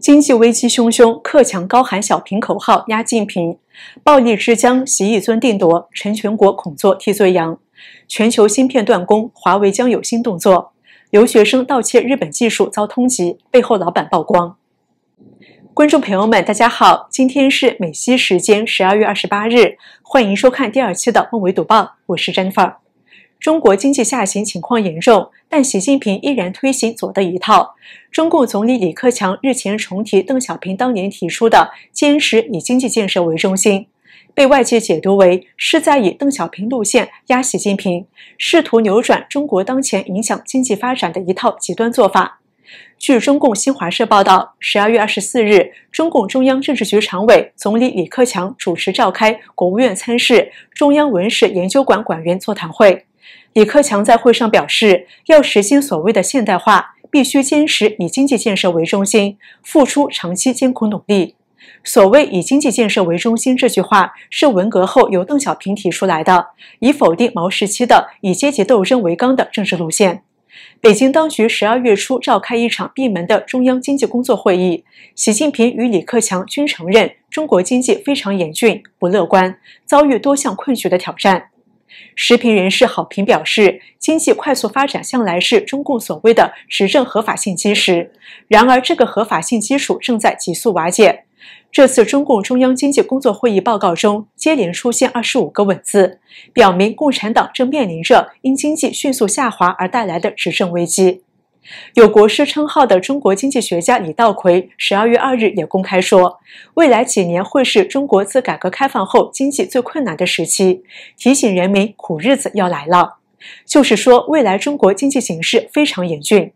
经济危机汹汹，克强高喊“小平”口号压近平；暴力之江习一尊定夺，陈全国恐坐替罪羊。全球芯片断供，华为将有新动作。留学生盗窃日本技术遭通缉，背后老板曝光。观众朋友们，大家好，今天是美西时间十二月二十八日，欢迎收看第二期的《梦为读报》，我是 Jennifer。中国经济下行情况严重，但习近平依然推行左的一套。中共总理李克强日前重提邓小平当年提出的“坚持以经济建设为中心”，被外界解读为是在以邓小平路线压习近平，试图扭转中国当前影响经济发展的一套极端做法。据中共新华社报道，十二月二十四日，中共中央政治局常委、总理李克强主持召开国务院参事、中央文史研究馆馆员座谈会。李克强在会上表示，要实现所谓的现代化，必须坚持以经济建设为中心，付出长期艰苦努力。所谓“以经济建设为中心”这句话，是文革后由邓小平提出来的，以否定毛时期的以阶级斗争为纲的政治路线。北京当局十二月初召开一场闭门的中央经济工作会议，习近平与李克强均承认中国经济非常严峻、不乐观，遭遇多项困局的挑战。时评人士好评表示，经济快速发展向来是中共所谓的执政合法性基石，然而这个合法性基础正在急速瓦解。这次中共中央经济工作会议报告中接连出现二十五个“稳”字，表明共产党正面临着因经济迅速下滑而带来的执政危机。有“国师”称号的中国经济学家李稻葵，十二月二日也公开说，未来几年会是中国自改革开放后经济最困难的时期，提醒人民苦日子要来了。就是说，未来中国经济形势非常严峻。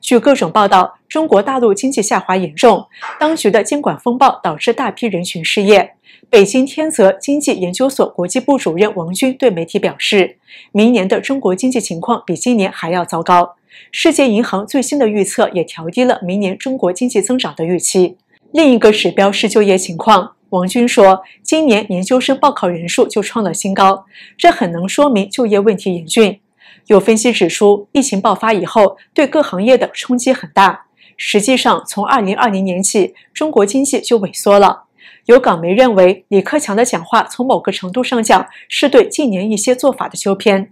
据各种报道，中国大陆经济下滑严重，当局的监管风暴导致大批人群失业。北京天泽经济研究所国际部主任王军对媒体表示，明年的中国经济情况比今年还要糟糕。世界银行最新的预测也调低了明年中国经济增长的预期。另一个指标是就业情况，王军说，今年研究生报考人数就创了新高，这很能说明就业问题严峻。有分析指出，疫情爆发以后对各行业的冲击很大。实际上，从二零二零年起，中国经济就萎缩了。有港媒认为，李克强的讲话从某个程度上讲是对近年一些做法的纠偏。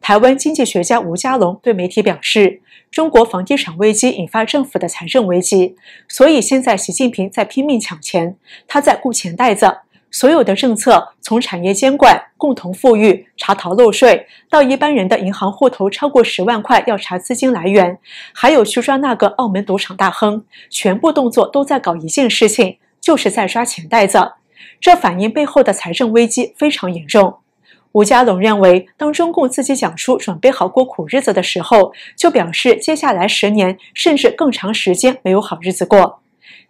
台湾经济学家吴家龙对媒体表示，中国房地产危机引发政府的财政危机，所以现在习近平在拼命抢钱，他在顾钱袋子。所有的政策，从产业监管、共同富裕、查逃漏税，到一般人的银行户头超过十万块要查资金来源，还有去抓那个澳门赌场大亨，全部动作都在搞一件事情，就是在抓钱袋子。这反映背后的财政危机非常严重。吴家龙认为，当中共自己讲出准备好过苦日子的时候，就表示接下来十年甚至更长时间没有好日子过。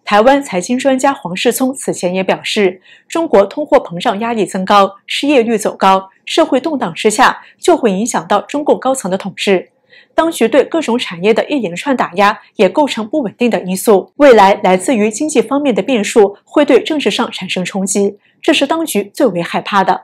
台湾财经专家黄世聪此前也表示，中国通货膨胀压力增高，失业率走高，社会动荡之下，就会影响到中共高层的统治。当局对各种产业的一连串打压，也构成不稳定的因素。未来来自于经济方面的变数，会对政治上产生冲击，这是当局最为害怕的。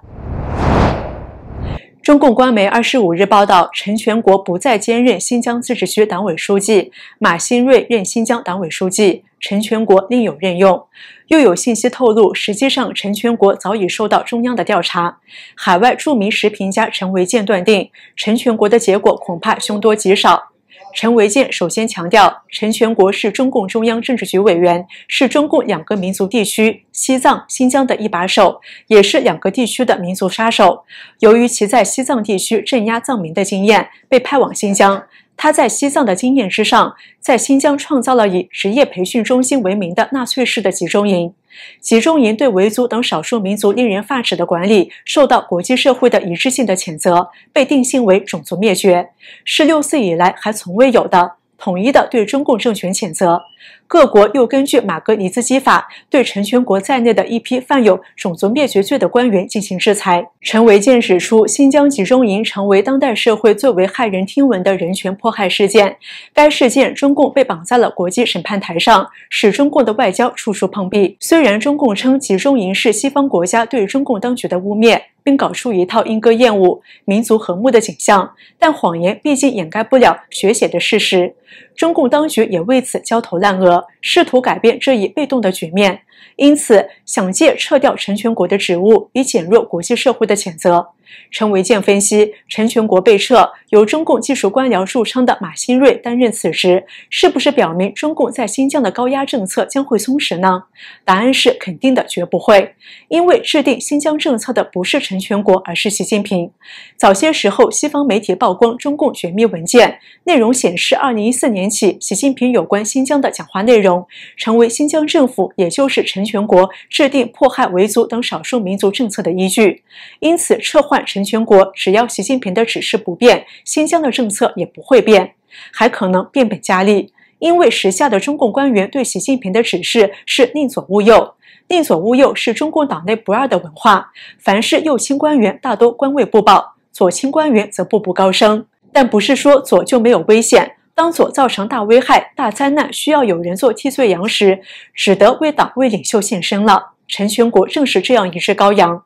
中共官媒二十五日报道，陈全国不再兼任新疆自治区党委书记，马兴瑞任新疆党委书记，陈全国另有任用。又有信息透露，实际上陈全国早已受到中央的调查。海外著名时评家陈维建断定，陈全国的结果恐怕凶多吉少。陈维建首先强调，陈全国是中共中央政治局委员，是中共两个民族地区西藏、新疆的一把手，也是两个地区的民族杀手。由于其在西藏地区镇压藏民的经验，被派往新疆。他在西藏的经验之上，在新疆创造了以职业培训中心为名的纳粹式的集中营。集中营对维族等少数民族令人发指的管理，受到国际社会的一致性的谴责，被定性为种族灭绝，是六四以来还从未有的。统一的对中共政权谴责，各国又根据马格尼茨基法对陈全国在内的一批犯有种族灭绝罪的官员进行制裁。陈维建指出，新疆集中营成为当代社会最为骇人听闻的人权迫害事件。该事件中共被绑在了国际审判台上，使中共的外交处处碰壁。虽然中共称集中营是西方国家对中共当局的污蔑。并搞出一套莺歌燕舞、民族和睦的景象，但谎言毕竟掩盖不了血写的事实。中共当局也为此焦头烂额，试图改变这一被动的局面，因此想借撤掉陈全国的职务以减弱国际社会的谴责。陈维建分析，陈全国被撤，由中共技术官僚著称的马新瑞担任此职，是不是表明中共在新疆的高压政策将会松弛呢？答案是肯定的，绝不会，因为制定新疆政策的不是陈全国，而是习近平。早些时候，西方媒体曝光中共绝密文件，内容显示，二零一四年。引起习近平有关新疆的讲话内容，成为新疆政府，也就是陈全国制定迫害维族等少数民族政策的依据。因此，撤换陈全国，只要习近平的指示不变，新疆的政策也不会变，还可能变本加厉。因为时下的中共官员对习近平的指示是宁左勿右，宁左勿右是中共党内不二的文化。凡是右倾官员大都官位不保，左倾官员则步步高升。但不是说左就没有危险。当所造成大危害、大灾难，需要有人做替罪羊时，只得为党、为领袖献身了。陈全国正是这样一只羔羊。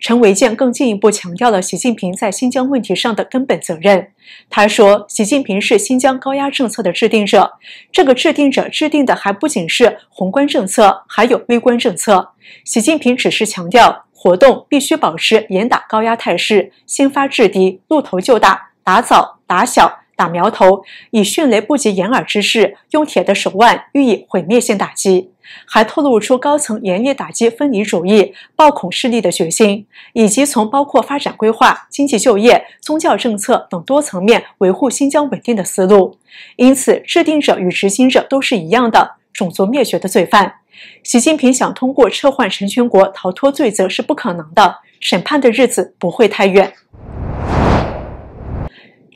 陈维建更进一步强调了习近平在新疆问题上的根本责任。他说：“习近平是新疆高压政策的制定者，这个制定者制定的还不仅是宏观政策，还有微观政策。习近平只是强调，活动必须保持严打高压态势，先发制敌，露头就打，打早打小。”打苗头，以迅雷不及掩耳之势，用铁的手腕予以毁灭性打击，还透露出高层严厉打击分离主义、暴恐势力的决心，以及从包括发展规划、经济就业、宗教政策等多层面维护新疆稳定的思路。因此，制定者与执行者都是一样的种族灭绝的罪犯。习近平想通过撤换陈全国逃脱罪责是不可能的，审判的日子不会太远。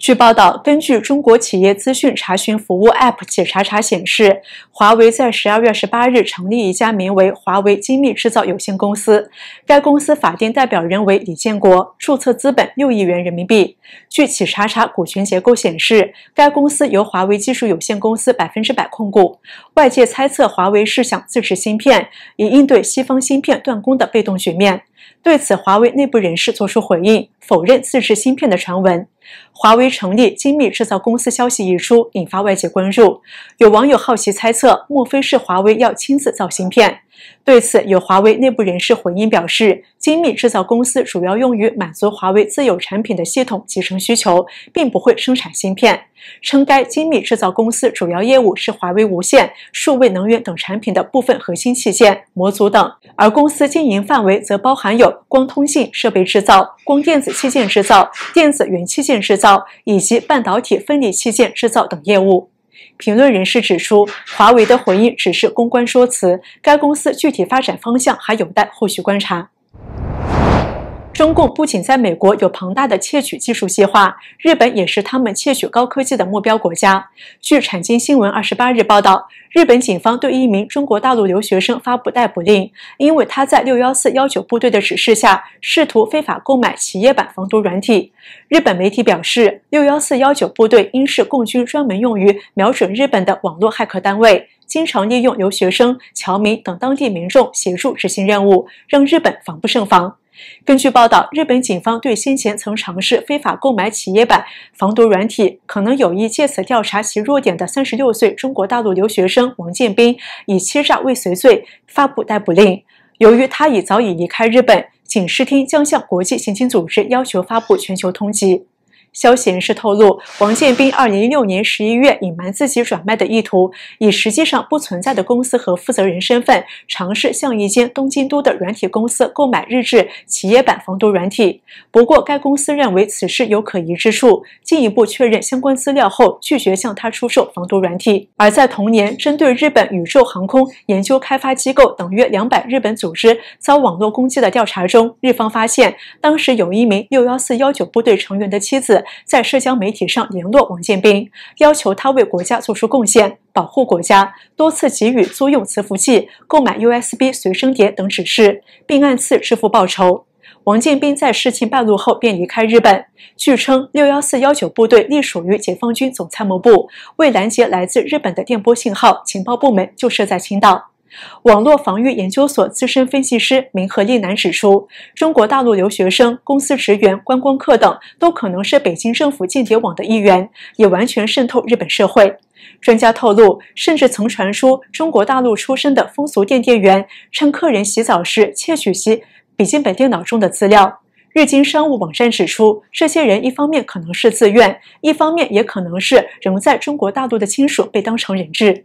据报道，根据中国企业资讯查询服务 App 企查查显示，华为在十二月十八日成立一家名为“华为精密制造有限公司”，该公司法定代表人为李建国，注册资本六亿元人民币。据企查查股权结构显示，该公司由华为技术有限公司百分之百控股。外界猜测，华为是想自持芯片，以应对西方芯片断供的被动局面。对此，华为内部人士作出回应，否认自制芯片的传闻。华为成立精密制造公司消息一出，引发外界关注。有网友好奇猜测，莫非是华为要亲自造芯片？对此，有华为内部人士回应表示，精密制造公司主要用于满足华为自有产品的系统集成需求，并不会生产芯片。称该精密制造公司主要业务是华为无线、数位能源等产品的部分核心器件、模组等，而公司经营范围则包含有光通信设备制造、光电子器件制造、电子元器件制造以及半导体分离器件制造等业务。评论人士指出，华为的回应只是公关说辞，该公司具体发展方向还有待后续观察。中共不仅在美国有庞大的窃取技术计划，日本也是他们窃取高科技的目标国家。据产经新闻二十八日报道，日本警方对一名中国大陆留学生发布逮捕令，因为他在六幺四幺九部队的指示下，试图非法购买企业版防毒软体。日本媒体表示，六幺四幺九部队应是共军专门用于瞄准日本的网络骇客单位，经常利用留学生、侨民等当地民众协助执行任务，让日本防不胜防。根据报道，日本警方对先前曾尝试非法购买企业版防毒软体，可能有意借此调查其弱点的三十六岁中国大陆留学生王建斌，以欺诈未遂罪发布逮捕令。由于他已早已离开日本，警视厅将向国际刑警组织要求发布全球通缉。消息人士透露，王建斌二零一六年十一月隐瞒自己转卖的意图，以实际上不存在的公司和负责人身份，尝试向一间东京都的软体公司购买日制企业版防毒软体。不过，该公司认为此事有可疑之处，进一步确认相关资料后，拒绝向他出售防毒软体。而在同年针对日本宇宙航空研究开发机构等约两百日本组织遭网络攻击的调查中，日方发现当时有一名六幺四幺九部队成员的妻子。在社交媒体上联络王建斌，要求他为国家做出贡献，保护国家，多次给予租用磁浮器、购买 USB 随身碟等指示，并按次支付报酬。王建斌在事情败露后便离开日本。据称，六幺四幺九部队隶属于解放军总参谋部，为拦截来自日本的电波信号，情报部门就设在青岛。网络防御研究所资深分析师明和利南指出，中国大陆留学生、公司职员、观光客等都可能是北京政府间谍网的一员，也完全渗透日本社会。专家透露，甚至曾传出中国大陆出身的风俗店店员趁客人洗澡时窃取其笔记本电脑中的资料。日经商务网站指出，这些人一方面可能是自愿，一方面也可能是仍在中国大陆的亲属被当成人质。